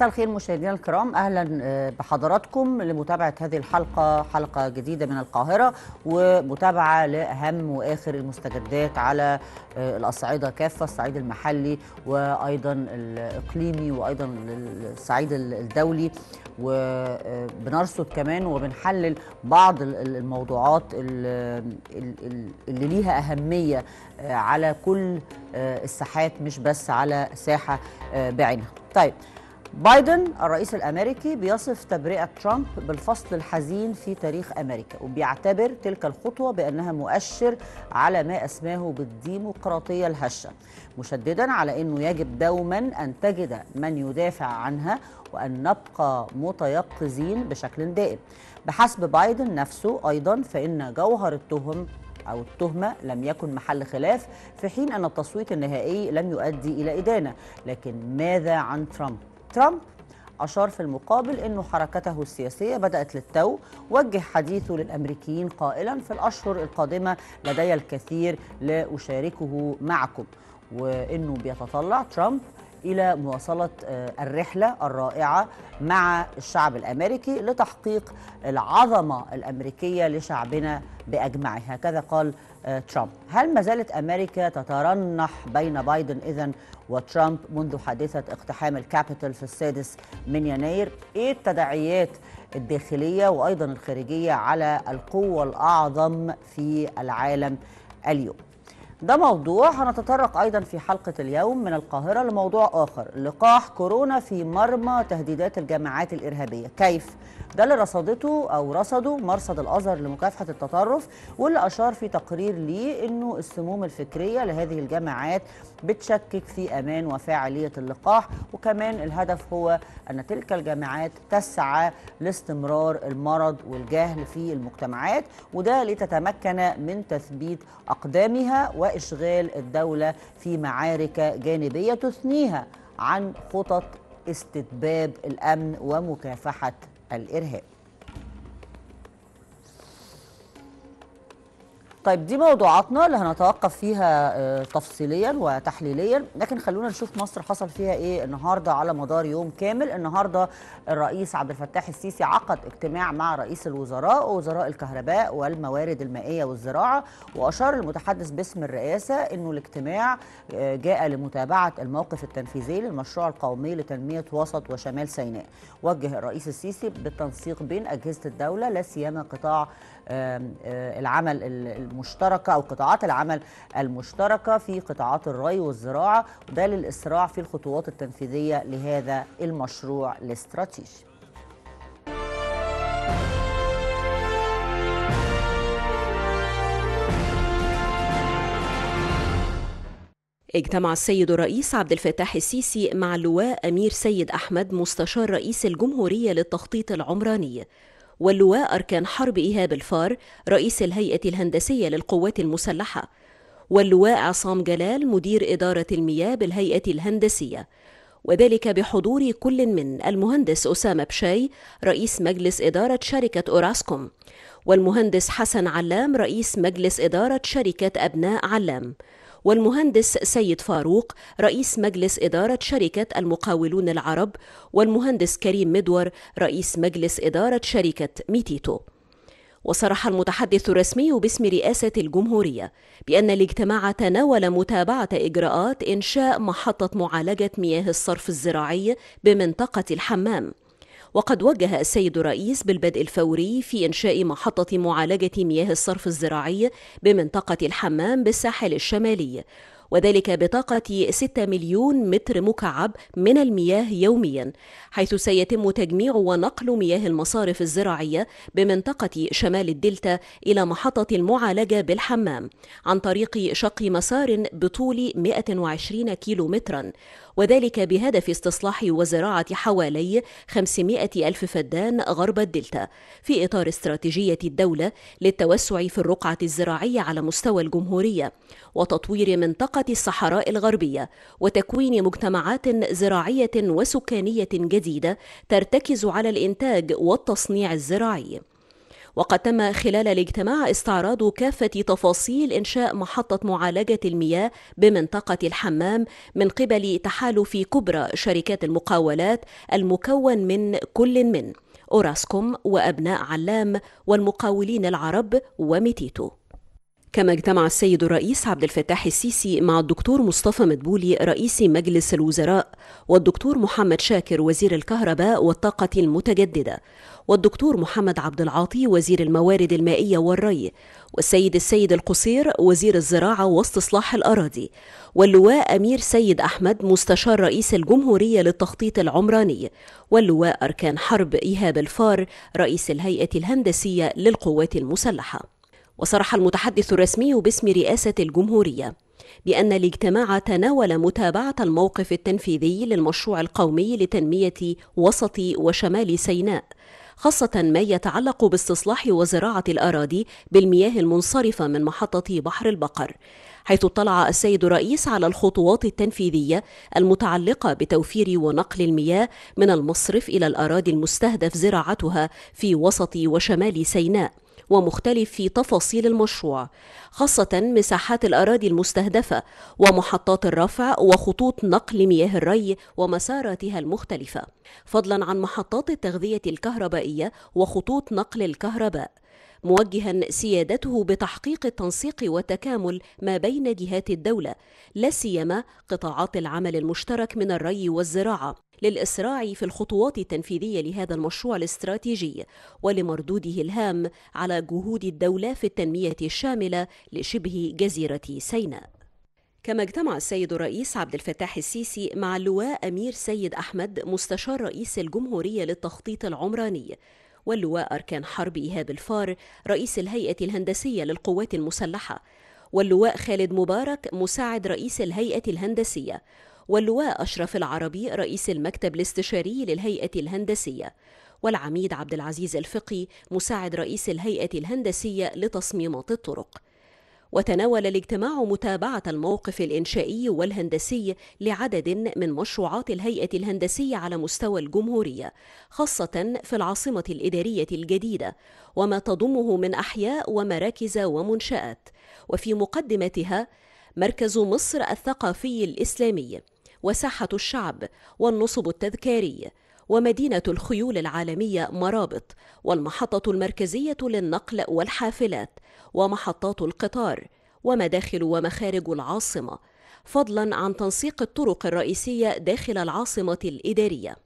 مساء الخير مشاهدينا الكرام اهلا آه، بحضراتكم لمتابعه هذه الحلقه حلقه جديده من القاهره ومتابعه لاهم واخر المستجدات على آه، الاصعده كافه الصعيد المحلي وايضا الاقليمي وايضا الصعيد الدولي وبنرصد آه، كمان وبنحلل بعض الموضوعات اللي ليها اهميه على كل الساحات مش بس على ساحه بعينها طيب بايدن الرئيس الامريكي بيصف تبرئه ترامب بالفصل الحزين في تاريخ امريكا وبيعتبر تلك الخطوه بانها مؤشر على ما اسماه بالديمقراطيه الهشه مشددا على انه يجب دوما ان تجد من يدافع عنها وان نبقى متيقظين بشكل دائم بحسب بايدن نفسه ايضا فان جوهر التهم أو التهمة لم يكن محل خلاف في حين أن التصويت النهائي لم يؤدي إلى إدانة لكن ماذا عن ترامب؟ ترامب أشار في المقابل أن حركته السياسية بدأت للتو وجه حديثه للأمريكيين قائلا في الأشهر القادمة لدي الكثير لأشاركه معكم وأنه بيتطلع ترامب إلى مواصلة آه، الرحلة الرائعة مع الشعب الأمريكي لتحقيق العظمة الأمريكية لشعبنا بأجمعه هكذا قال آه، ترامب هل ما زالت أمريكا تترنح بين بايدن إذن وترامب منذ حادثة اقتحام الكابيتال في السادس من يناير إيه التداعيات الداخلية وأيضا الخارجية على القوة الأعظم في العالم اليوم ده موضوع هنتطرق أيضا في حلقة اليوم من القاهرة لموضوع آخر لقاح كورونا في مرمى تهديدات الجماعات الإرهابية كيف؟ ده اللي رصدته أو رصده مرصد الأزهر لمكافحة التطرف واللي أشار في تقرير ليه أنه السموم الفكرية لهذه الجماعات بتشكك في أمان وفاعلية اللقاح وكمان الهدف هو أن تلك الجامعات تسعى لاستمرار المرض والجهل في المجتمعات وده لتتمكن من تثبيت أقدامها وإشغال الدولة في معارك جانبية تثنيها عن خطط استتباب الأمن ومكافحة الإرهاب طيب دي موضوعاتنا اللي هنتوقف فيها آه، تفصيليا وتحليليا لكن خلونا نشوف مصر حصل فيها ايه النهارده على مدار يوم كامل النهارده الرئيس عبد الفتاح السيسي عقد اجتماع مع رئيس الوزراء ووزراء الكهرباء والموارد المائيه والزراعه واشار المتحدث باسم الرئاسه انه الاجتماع آه، جاء لمتابعه الموقف التنفيذي للمشروع القومي لتنميه وسط وشمال سيناء وجه الرئيس السيسي بالتنسيق بين اجهزه الدوله لا سيما قطاع آه، العمل المشتركة او قطاعات العمل المشتركه في قطاعات الري والزراعه وده للاسراع في الخطوات التنفيذيه لهذا المشروع الاستراتيجي اجتمع السيد الرئيس عبد الفتاح السيسي مع اللواء امير سيد احمد مستشار رئيس الجمهوريه للتخطيط العمراني واللواء أركان حرب إيهاب الفار رئيس الهيئة الهندسية للقوات المسلحة واللواء عصام جلال مدير إدارة المياه بالهيئة الهندسية وذلك بحضور كل من المهندس أسامة بشاي رئيس مجلس إدارة شركة أوراسكوم والمهندس حسن علام رئيس مجلس إدارة شركة أبناء علام والمهندس سيد فاروق رئيس مجلس إدارة شركة المقاولون العرب والمهندس كريم مدور رئيس مجلس إدارة شركة ميتيتو وصرح المتحدث الرسمي باسم رئاسة الجمهورية بأن الاجتماع تناول متابعة إجراءات إنشاء محطة معالجة مياه الصرف الزراعي بمنطقة الحمام وقد وجه السيد الرئيس بالبدء الفوري في إنشاء محطة معالجة مياه الصرف الزراعي بمنطقة الحمام بالساحل الشمالي وذلك بطاقة 6 مليون متر مكعب من المياه يوميا حيث سيتم تجميع ونقل مياه المصارف الزراعية بمنطقة شمال الدلتا إلى محطة المعالجة بالحمام عن طريق شق مسار بطول 120 كيلو مترا وذلك بهدف استصلاح وزراعة حوالي 500 ألف فدان غرب الدلتا في إطار استراتيجية الدولة للتوسع في الرقعة الزراعية على مستوى الجمهورية وتطوير منطقة الصحراء الغربية وتكوين مجتمعات زراعية وسكانية جديدة ترتكز على الإنتاج والتصنيع الزراعي. وقد تم خلال الاجتماع استعراض كافة تفاصيل إنشاء محطة معالجة المياه بمنطقة الحمام من قبل تحالف كبرى شركات المقاولات المكون من كل من أوراسكوم وأبناء علام والمقاولين العرب وميتيتو كما اجتمع السيد الرئيس عبد الفتاح السيسي مع الدكتور مصطفى مدبولي رئيس مجلس الوزراء والدكتور محمد شاكر وزير الكهرباء والطاقة المتجددة والدكتور محمد عبد العاطي وزير الموارد المائية والري والسيد السيد القصير وزير الزراعة واستصلاح الأراضي واللواء أمير سيد أحمد مستشار رئيس الجمهورية للتخطيط العمراني واللواء أركان حرب إيهاب الفار رئيس الهيئة الهندسية للقوات المسلحة وصرح المتحدث الرسمي باسم رئاسة الجمهورية بأن الاجتماع تناول متابعة الموقف التنفيذي للمشروع القومي لتنمية وسط وشمال سيناء خاصة ما يتعلق باستصلاح وزراعة الأراضي بالمياه المنصرفة من محطة بحر البقر حيث اطلع السيد الرئيس على الخطوات التنفيذية المتعلقة بتوفير ونقل المياه من المصرف إلى الأراضي المستهدف زراعتها في وسط وشمال سيناء ومختلف في تفاصيل المشروع خاصة مساحات الأراضي المستهدفة ومحطات الرفع وخطوط نقل مياه الري ومساراتها المختلفة فضلا عن محطات التغذية الكهربائية وخطوط نقل الكهرباء موجها سيادته بتحقيق التنسيق والتكامل ما بين جهات الدولة لا سيما قطاعات العمل المشترك من الري والزراعة للإسراع في الخطوات التنفيذية لهذا المشروع الاستراتيجي ولمردوده الهام على جهود الدولة في التنمية الشاملة لشبه جزيرة سيناء كما اجتمع السيد الرئيس عبد الفتاح السيسي مع اللواء أمير سيد أحمد مستشار رئيس الجمهورية للتخطيط العمراني واللواء أركان حرب إيهاب الفار رئيس الهيئة الهندسية للقوات المسلحة واللواء خالد مبارك مساعد رئيس الهيئة الهندسية واللواء أشرف العربي رئيس المكتب الاستشاري للهيئة الهندسية والعميد عبد العزيز الفقي مساعد رئيس الهيئة الهندسية لتصميمات الطرق وتناول الاجتماع متابعة الموقف الإنشائي والهندسي لعدد من مشروعات الهيئة الهندسية على مستوى الجمهورية خاصة في العاصمة الإدارية الجديدة وما تضمه من أحياء ومراكز ومنشآت وفي مقدمتها مركز مصر الثقافي الإسلامي وساحة الشعب والنصب التذكاري ومدينة الخيول العالمية مرابط والمحطة المركزية للنقل والحافلات ومحطات القطار ومداخل ومخارج العاصمة فضلا عن تنسيق الطرق الرئيسية داخل العاصمة الإدارية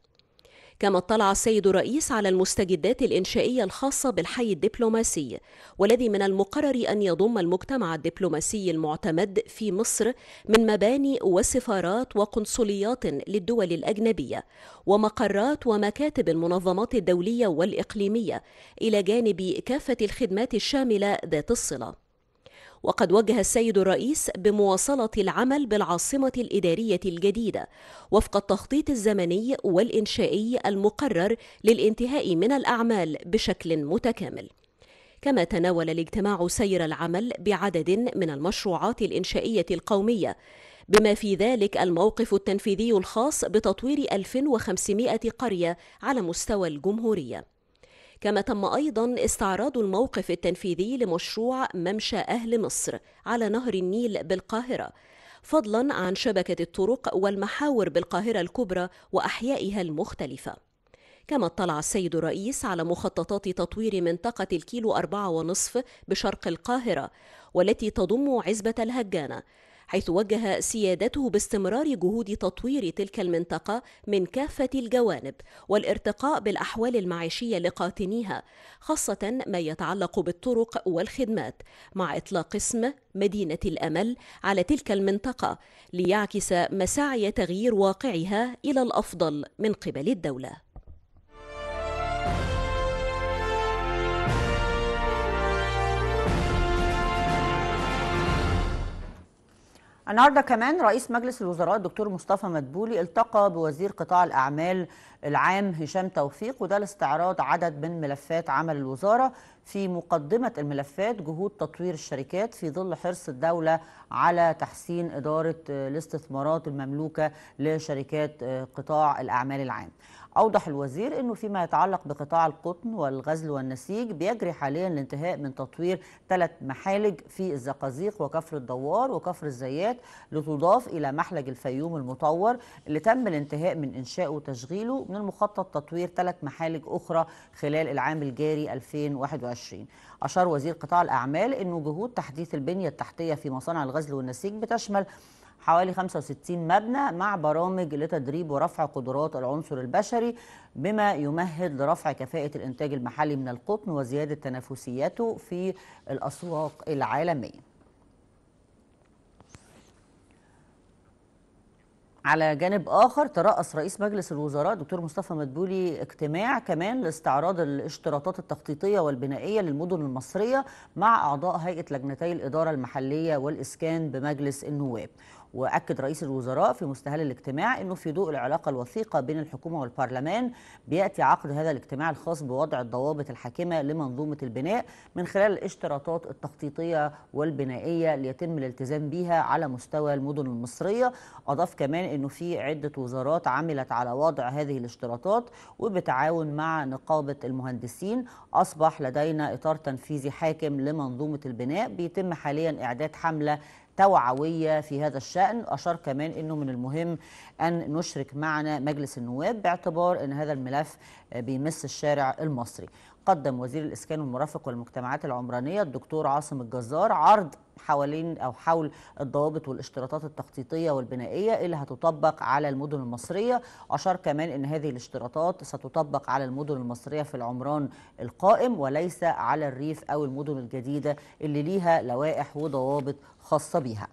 كما اطلع السيد الرئيس على المستجدات الإنشائية الخاصة بالحي الدبلوماسي والذي من المقرر أن يضم المجتمع الدبلوماسي المعتمد في مصر من مباني وسفارات وقنصليات للدول الأجنبية ومقرات ومكاتب المنظمات الدولية والإقليمية إلى جانب كافة الخدمات الشاملة ذات الصلة وقد وجه السيد الرئيس بمواصلة العمل بالعاصمة الإدارية الجديدة وفق التخطيط الزمني والإنشائي المقرر للانتهاء من الأعمال بشكل متكامل. كما تناول الاجتماع سير العمل بعدد من المشروعات الإنشائية القومية بما في ذلك الموقف التنفيذي الخاص بتطوير 1500 قرية على مستوى الجمهورية. كما تم أيضا استعراض الموقف التنفيذي لمشروع ممشى أهل مصر على نهر النيل بالقاهرة فضلا عن شبكة الطرق والمحاور بالقاهرة الكبرى وأحيائها المختلفة كما اطلع السيد الرئيس على مخططات تطوير منطقة الكيلو أربعة ونصف بشرق القاهرة والتي تضم عزبة الهجانة حيث وجه سيادته باستمرار جهود تطوير تلك المنطقة من كافة الجوانب والارتقاء بالأحوال المعيشية لقاتنيها خاصة ما يتعلق بالطرق والخدمات مع إطلاق اسم مدينة الأمل على تلك المنطقة ليعكس مساعي تغيير واقعها إلى الأفضل من قبل الدولة النهارده كمان رئيس مجلس الوزراء الدكتور مصطفى مدبولي التقى بوزير قطاع الاعمال العام هشام توفيق وده لاستعراض عدد من ملفات عمل الوزاره في مقدمه الملفات جهود تطوير الشركات في ظل حرص الدوله على تحسين اداره الاستثمارات المملوكه لشركات قطاع الاعمال العام. أوضح الوزير أنه فيما يتعلق بقطاع القطن والغزل والنسيج بيجري حاليا الانتهاء من تطوير ثلاث محالج في الزقازيق وكفر الدوار وكفر الزيات لتضاف إلى محلج الفيوم المطور اللي تم الانتهاء من إنشائه وتشغيله من المخطط تطوير ثلاث محالج أخرى خلال العام الجاري 2021 أشار وزير قطاع الأعمال أنه جهود تحديث البنية التحتية في مصانع الغزل والنسيج بتشمل حوالي 65 مبنى مع برامج لتدريب ورفع قدرات العنصر البشري بما يمهد لرفع كفاءة الإنتاج المحلي من القطن وزيادة تنافسيته في الأسواق العالمية على جانب آخر ترأس رئيس مجلس الوزراء دكتور مصطفى مدبولي اجتماع كمان لاستعراض الاشتراطات التخطيطية والبنائية للمدن المصرية مع أعضاء هيئة لجنتي الإدارة المحلية والإسكان بمجلس النواب واكد رئيس الوزراء في مستهل الاجتماع انه في ضوء العلاقه الوثيقه بين الحكومه والبرلمان بياتي عقد هذا الاجتماع الخاص بوضع الضوابط الحاكمه لمنظومه البناء من خلال الاشتراطات التخطيطيه والبنائيه ليتم الالتزام بها على مستوى المدن المصريه اضاف كمان انه في عده وزارات عملت على وضع هذه الاشتراطات وبتعاون مع نقابه المهندسين اصبح لدينا اطار تنفيذي حاكم لمنظومه البناء بيتم حاليا اعداد حمله توعوية في هذا الشأن أشار كمان أنه من المهم أن نشرك معنا مجلس النواب باعتبار أن هذا الملف بيمس الشارع المصري قدم وزير الإسكان والمرافق والمجتمعات العمرانية الدكتور عاصم الجزار عرض حوالين أو حول الضوابط والاشتراطات التخطيطية والبنائية اللي هتطبق على المدن المصرية أشار كمان أن هذه الاشتراطات ستطبق على المدن المصرية في العمران القائم وليس على الريف أو المدن الجديدة اللي ليها لوائح وضوابط خاصة بيها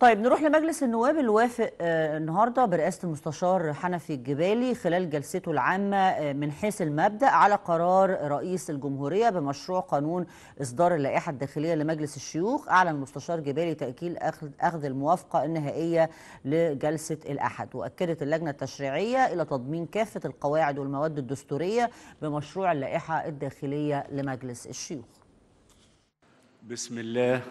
طيب نروح لمجلس النواب اللي وافق آه، النهارده برئاسه المستشار حنفي الجبالي خلال جلسته العامه آه، من حيث المبدا على قرار رئيس الجمهوريه بمشروع قانون اصدار اللائحه الداخليه لمجلس الشيوخ اعلن المستشار جبالي تاكيل اخذ الموافقه النهائيه لجلسه الاحد واكدت اللجنه التشريعيه الى تضمين كافه القواعد والمواد الدستوريه بمشروع اللائحه الداخليه لمجلس الشيوخ بسم الله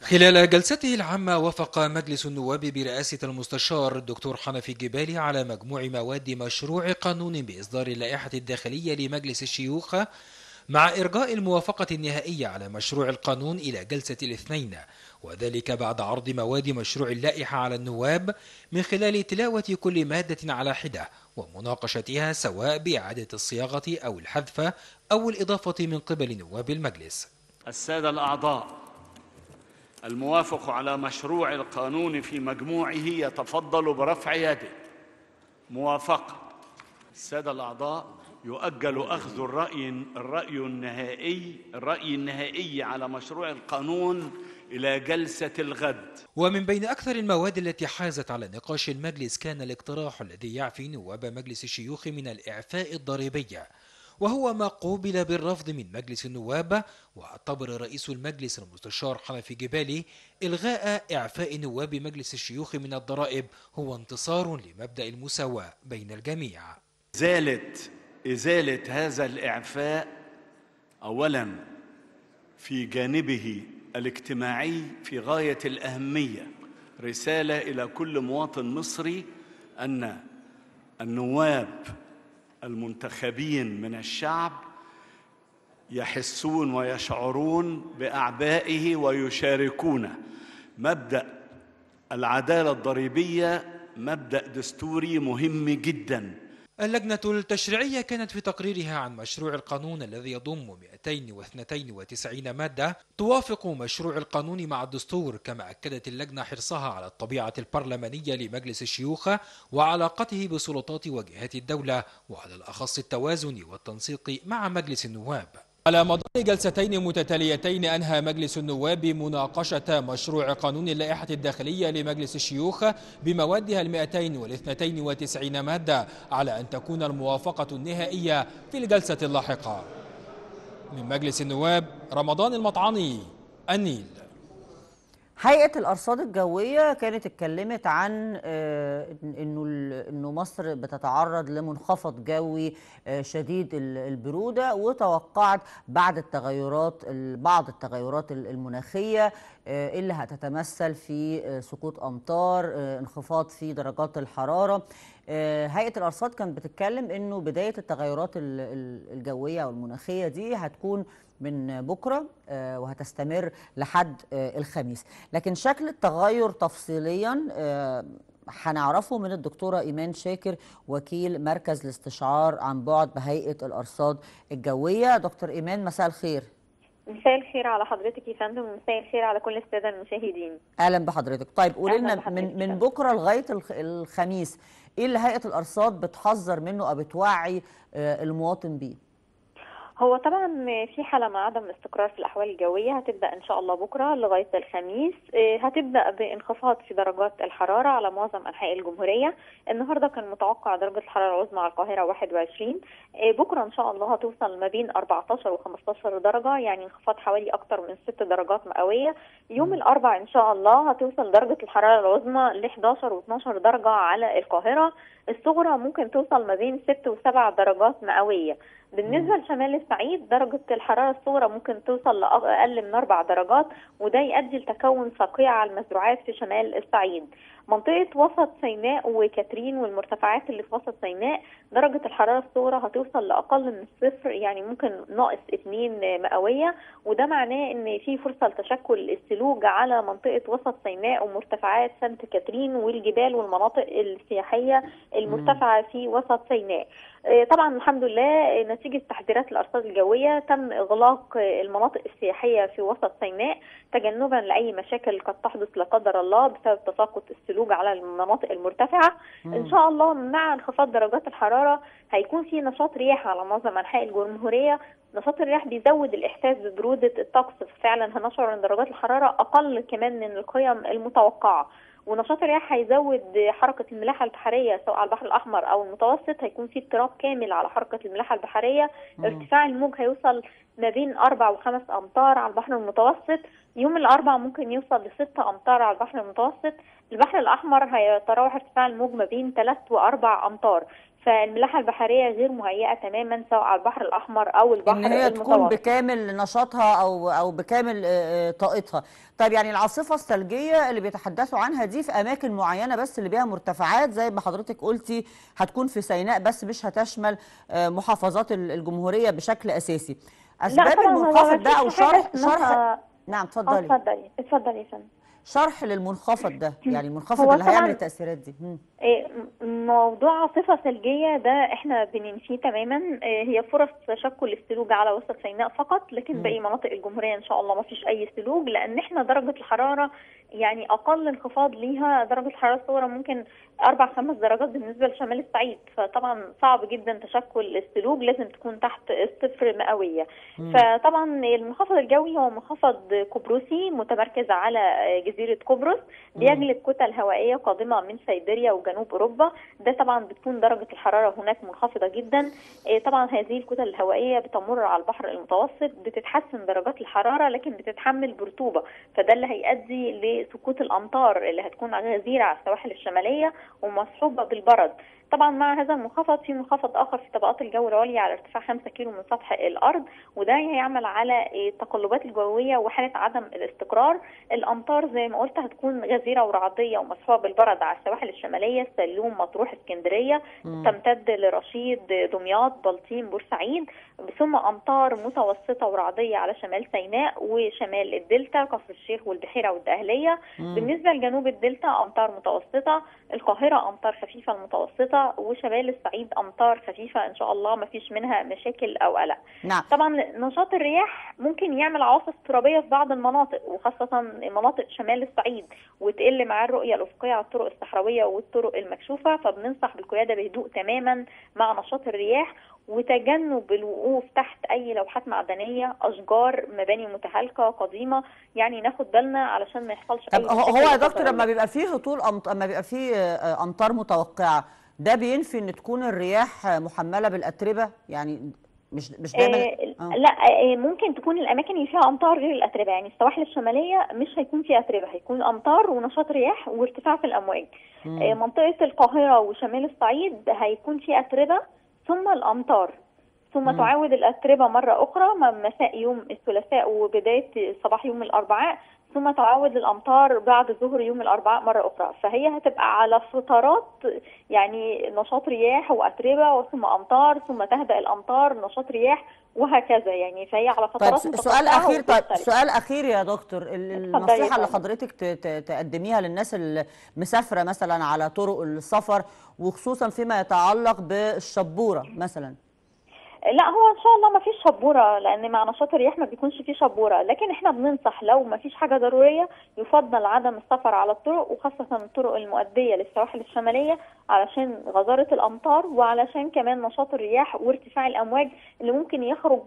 خلال جلسته العامة وافق مجلس النواب برئاسة المستشار الدكتور حنفي الجبالي على مجموع مواد مشروع قانون بإصدار اللائحة الداخلية لمجلس الشيوخ مع إرجاء الموافقة النهائية على مشروع القانون إلى جلسة الاثنين وذلك بعد عرض مواد مشروع اللائحة على النواب من خلال تلاوة كل مادة على حدة ومناقشتها سواء بإعادة الصياغة أو الحذف أو الإضافة من قبل نواب المجلس السادة الأعضاء الموافق على مشروع القانون في مجموعه يتفضل برفع يده موافقة السادة الأعضاء يؤجل أخذ الرأي الرأي النهائي الرأي النهائي على مشروع القانون إلى جلسة الغد ومن بين أكثر المواد التي حازت على نقاش المجلس كان الاقتراح الذي يعفي نواب مجلس الشيوخ من الإعفاء الضريبية وهو ما قوبل بالرفض من مجلس النواب واعتبر رئيس المجلس المستشار حنفي جبالي إلغاء إعفاء نواب مجلس الشيوخ من الضرائب هو انتصار لمبدأ المساواة بين الجميع إزالة إزالة هذا الإعفاء أولا في جانبه الاجتماعي في غاية الأهمية رسالة إلى كل مواطن مصري أن النواب المنتخبين من الشعب يحسون ويشعرون باعبائه ويشاركونه مبدا العداله الضريبيه مبدا دستوري مهم جدا اللجنة التشريعية كانت في تقريرها عن مشروع القانون الذي يضم 292 مادة توافق مشروع القانون مع الدستور كما أكدت اللجنة حرصها على الطبيعة البرلمانية لمجلس الشيوخ وعلاقته بسلطات وجهات الدولة وعلى الأخص التوازن والتنسيق مع مجلس النواب على مدار جلستين متتاليتين أنهى مجلس النواب مناقشة مشروع قانون اللائحة الداخلية لمجلس الشيوخ بموادها المائتين والاثنتين وتسعين مادة على أن تكون الموافقة النهائية في الجلسة اللاحقة من مجلس النواب رمضان المطعني النيل هيئه الارصاد الجويه كانت اتكلمت عن آه، انه انه مصر بتتعرض لمنخفض جوي آه، شديد البروده وتوقعت بعد التغيرات بعض التغيرات المناخيه آه، اللي هتتمثل في سقوط امطار انخفاض في درجات الحراره آه، هيئه الارصاد كانت بتتكلم انه بدايه التغيرات الجويه او المناخيه دي هتكون من بكره آه، وهتستمر لحد آه، الخميس لكن شكل التغير تفصيليا هنعرفه من الدكتوره ايمان شاكر وكيل مركز الاستشعار عن بعد بهيئه الارصاد الجويه دكتور ايمان مساء الخير مساء الخير على حضرتك يا فندم ومساء الخير على كل الساده المشاهدين اهلا بحضرتك طيب قولي لنا من من بكره لغايه الخميس ايه اللي هيئه الارصاد بتحذر منه او بتوعي آه، المواطن بيه هو طبعا في حاله مع عدم استقرار في الاحوال الجويه هتبدا ان شاء الله بكره لغايه الخميس إيه، هتبدا بانخفاض في درجات الحراره على معظم انحاء الجمهوريه النهارده كان متوقع درجه الحراره العظمى على القاهره 21 إيه، بكره ان شاء الله هتوصل ما بين 14 و15 درجه يعني انخفاض حوالي اكثر من 6 درجات مئويه يوم الاربع ان شاء الله هتوصل درجه الحراره العظمى ل 11 و12 درجه على القاهره الصغرى ممكن توصل ما بين 6 و7 درجات مئويه بالنسبة لشمال الصعيد درجة الحرارة الصغرى ممكن توصل لأقل من 4 درجات وده يؤدي لتكون صقيع على المزروعات في شمال الصعيد منطقه وسط سيناء وكاترين والمرتفعات اللي في وسط سيناء درجه الحراره الصغرى هتوصل لاقل من الصفر يعني ممكن ناقص اثنين مئويه وده معناه ان في فرصه لتشكل الثلوج على منطقه وسط سيناء ومرتفعات سانت كاترين والجبال والمناطق السياحيه المرتفعه في وسط سيناء آه، طبعا الحمد لله نتيجه تحذيرات الارصاد الجويه تم اغلاق المناطق السياحيه في وسط سيناء تجنبا لاي مشاكل قد تحدث لا قدر الله بسبب تساقط السلوك الثلوج على المناطق المرتفعه مم. ان شاء الله مع انخفاض درجات الحراره هيكون في نشاط رياح على معظم انحاء الجمهوريه نشاط الرياح بيزود الاحساس ببروده الطقس فعلا هنشعر ان درجات الحراره اقل كمان من القيم المتوقعه ونشاط الرياح هيزود حركه الملاحه البحريه سواء على البحر الاحمر او المتوسط هيكون في اضطراب كامل على حركه الملاحه البحريه مم. ارتفاع الموج هيوصل ما بين اربع وخمس امتار على البحر المتوسط يوم الاربعاء ممكن يوصل لستة امتار على البحر المتوسط البحر الاحمر هيتراوح ارتفاع الموج ما بين 3 و 4 امتار فالملاحه البحريه غير مهيئه تماما سواء على البحر الاحمر او البحر المتوسط ان هي المتوسط. تكون بكامل نشاطها او او بكامل آه، آه، طاقتها طيب يعني العاصفه الثلجيه اللي بيتحدثوا عنها دي في اماكن معينه بس اللي بيها مرتفعات زي ما حضرتك قلتي هتكون في سيناء بس مش هتشمل آه، محافظات الجمهوريه بشكل اساسي اسباب المنخفض ده او شرح شرح نعم اتفضلي اتفضلي اتفضلي يا فندم شرح للمنخفض ده يعني المنخفض اللي هيعمل التاثيرات دي إيه، موضوع عاصفه ثلجية ده احنا بننفيه تماما إيه، هي فرص تشكل الثلوج على وسط سيناء فقط لكن باقي مناطق الجمهورية ان شاء الله ما فيش اي ثلوج لان احنا درجة الحرارة يعني اقل انخفاض ليها درجة حرارة الصورة ممكن اربع خمس درجات بالنسبة لشمال الصعيد فطبعا صعب جدا تشكل الثلوج لازم تكون تحت الصفر مئوية فطبعا المنخفض الجوي هو منخفض قبرصي متمركز على جزيرة قبرص بيجلب كتل هوائية قادمة من سيبيريا وجنوب جنوب اوروبا ده طبعا بتكون درجه الحراره هناك منخفضه جدا إيه، طبعا هذه الكتل الهوائيه بتمر على البحر المتوسط بتتحسن درجات الحراره لكن بتتحمل برطوبه فده اللي هيؤدي لسقوط الامطار اللي هتكون غزيره على السواحل الشماليه ومصحوبه بالبرد طبعا مع هذا المنخفض في منخفض اخر في طبقات الجو العليا على ارتفاع 5 كيلو من سطح الارض وده هيعمل على آه، التقلبات الجويه وحاله عدم الاستقرار الامطار زي ما قلت هتكون غزيره ورعديه ومصحوبه بالبرد على السواحل الشماليه السلوم مطروح اسكندريه تمتد لرشيد آه، دمياط بلطيم بورسعيد ثم امطار متوسطه ورعديه على شمال سيناء وشمال الدلتا كفر الشيخ والبحيره والدهليه بالنسبه لجنوب الدلتا امطار متوسطه القاهره امطار خفيفه المتوسطه وشمال الصعيد امطار خفيفه ان شاء الله ما فيش منها مشاكل او قلق نعم. طبعا نشاط الرياح ممكن يعمل عواصف ترابيه في بعض المناطق وخاصه مناطق شمال الصعيد وتقل معاه الرؤيه الافقيه على الطرق الصحراويه والطرق المكشوفه فبننصح بالقياده بهدوء تماما مع نشاط الرياح وتجنب الوقوف تحت اي لوحات معدنيه اشجار مباني متهالكه قديمه يعني ناخد بالنا علشان ما يحصلش طب أي هو يا دكتور لما بيبقى فيه هطول أمط... لما بيبقى فيه آه، امطار متوقعه ده بينفي ان تكون الرياح محمله بالاتربه يعني مش مش دايما آه،, آه لا آه ممكن تكون الاماكن اللي فيها امطار غير الاتربه يعني السواحل الشماليه مش هيكون فيها اتربه هيكون امطار ونشاط رياح وارتفاع في الامواج آه منطقه القاهره وشمال الصعيد هيكون فيها اتربه ثم الامطار ثم تعاود الاتربه مره اخرى مساء يوم الثلاثاء وبدايه صباح يوم الاربعاء ثم تعود للامطار بعد ظهر يوم الاربعاء مره اخرى فهي هتبقى على فترات يعني نشاط رياح واتربه ثم امطار ثم تهدا الامطار نشاط رياح وهكذا يعني فهي على طيب، فترات طيب سؤال اخير طيب سؤال اخير يا دكتور النصيحه اللي حضرتك تقدميها للناس المسافره مثلا على طرق السفر وخصوصا فيما يتعلق بالشبوره مثلا لا هو ان شاء الله ما فيش شبوره لان مع نشاط الرياح ما بيكونش فيه شبوره لكن احنا بننصح لو ما فيش حاجه ضروريه يفضل عدم السفر على الطرق وخاصه الطرق المؤديه للسواحل الشماليه علشان غزاره الامطار وعلشان كمان نشاط الرياح وارتفاع الامواج اللي ممكن يخرج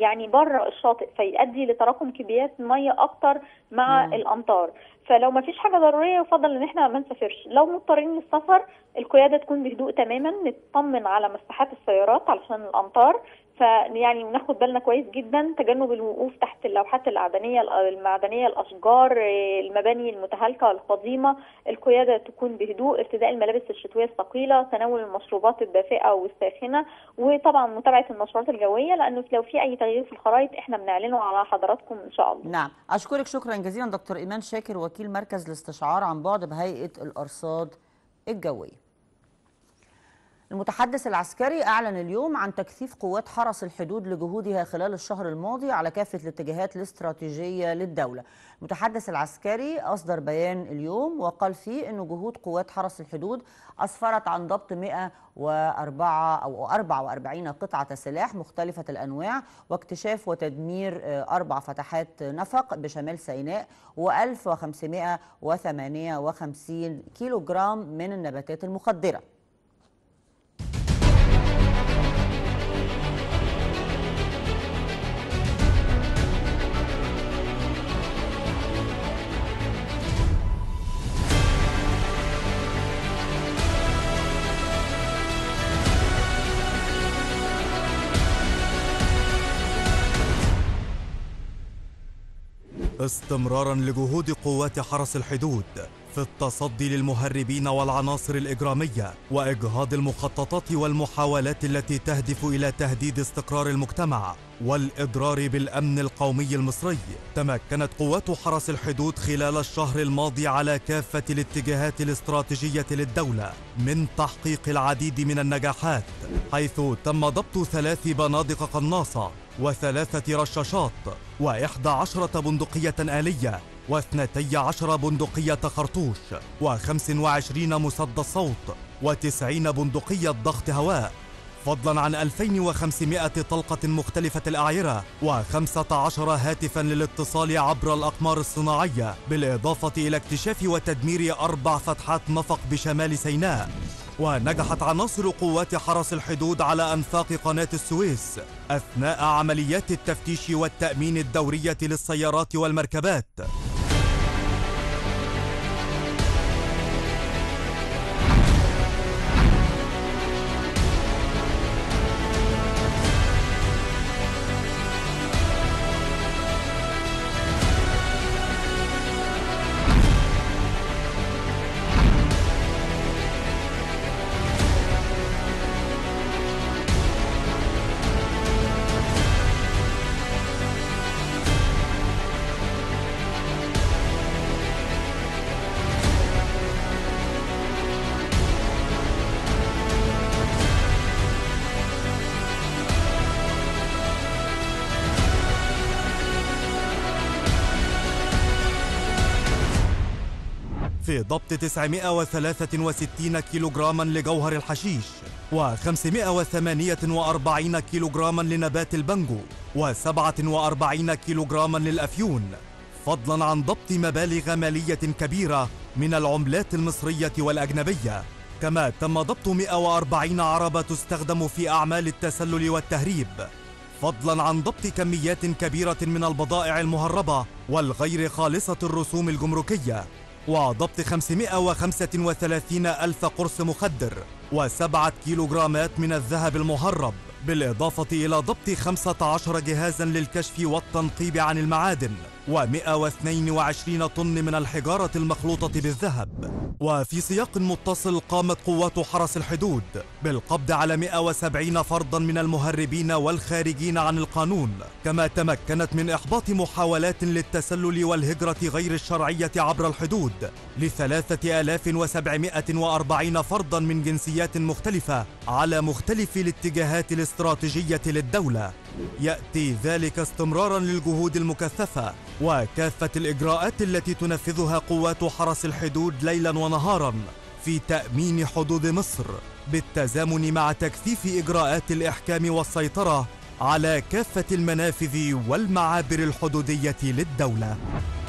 يعني بره الشاطئ فيؤدي لتراكم كميات ميه اكتر مع مم. الامطار فلو ما فيش حاجه ضروريه يفضل ان احنا ما نسافرش لو مضطرين للسفر القياده تكون بهدوء تماما نطمن على مساحات السيارات علشان الامطار فيعني ناخد بالنا كويس جدا تجنب الوقوف تحت اللوحات المعدنيه المعدنيه الاشجار المباني المتهالكه القديمه القياده تكون بهدوء ارتداء الملابس الشتويه الثقيله تناول المشروبات الدافئه والساخنه وطبعا متابعه النشرات الجويه لانه لو في اي تغيير في الخرائط احنا بنعلنه على حضراتكم ان شاء الله نعم اشكرك شكرا جزيلا دكتور ايمان شاكر وكيل مركز الاستشعار عن بعد بهيئه الارصاد الجوية المتحدث العسكري أعلن اليوم عن تكثيف قوات حرس الحدود لجهودها خلال الشهر الماضي على كافة الاتجاهات الاستراتيجية للدولة المتحدث العسكري أصدر بيان اليوم وقال فيه أن جهود قوات حرس الحدود أسفرت عن ضبط 104 أو 44 قطعة سلاح مختلفة الأنواع واكتشاف وتدمير أربع فتحات نفق بشمال سيناء و1558 كيلو جرام من النباتات المخدرة استمرارا لجهود قوات حرس الحدود في التصدي للمهربين والعناصر الاجراميه واجهاض المخططات والمحاولات التي تهدف الى تهديد استقرار المجتمع والاضرار بالامن القومي المصري تمكنت قوات حرس الحدود خلال الشهر الماضي على كافه الاتجاهات الاستراتيجيه للدوله من تحقيق العديد من النجاحات حيث تم ضبط ثلاث بنادق قناصه وثلاثة رشاشات وإحدى عشرة بندقية آلية واثنتي عشر بندقية خرطوش وخمس وعشرين مسد صوت وتسعين بندقية ضغط هواء فضلا عن 2500 طلقة مختلفة الأعيرة و15 هاتفا للاتصال عبر الأقمار الصناعية بالإضافة إلى اكتشاف وتدمير أربع فتحات نفق بشمال سيناء ونجحت عناصر قوات حرس الحدود على أنفاق قناة السويس أثناء عمليات التفتيش والتأمين الدورية للسيارات والمركبات في ضبط 963 كيلوغراما لجوهر الحشيش و548 كيلوغراما لنبات البنجو و47 كيلوغراما للأفيون فضلا عن ضبط مبالغ مالية كبيرة من العملات المصرية والأجنبية كما تم ضبط 140 عربة تستخدم في أعمال التسلل والتهريب فضلا عن ضبط كميات كبيرة من البضائع المهربة والغير خالصة الرسوم الجمركية وضبط 535 ألف قرص مخدر وسبعة كيلوغرامات من الذهب المهرب بالإضافة إلى ضبط 15 جهازا للكشف والتنقيب عن المعادن و122 طن من الحجارة المخلوطة بالذهب وفي سياق متصل قامت قوات حرس الحدود بالقبض على 170 فردا من المهربين والخارجين عن القانون كما تمكنت من إحباط محاولات للتسلل والهجرة غير الشرعية عبر الحدود لثلاثة آلاف وسبعمائة وأربعين فردا من جنسيات مختلفة على مختلف الاتجاهات الاستراتيجية للدولة يأتي ذلك استمرارا للجهود المكثفة وكافة الإجراءات التي تنفذها قوات حرس الحدود ليلا ونهارا في تأمين حدود مصر بالتزامن مع تكثيف إجراءات الإحكام والسيطرة على كافة المنافذ والمعابر الحدودية للدولة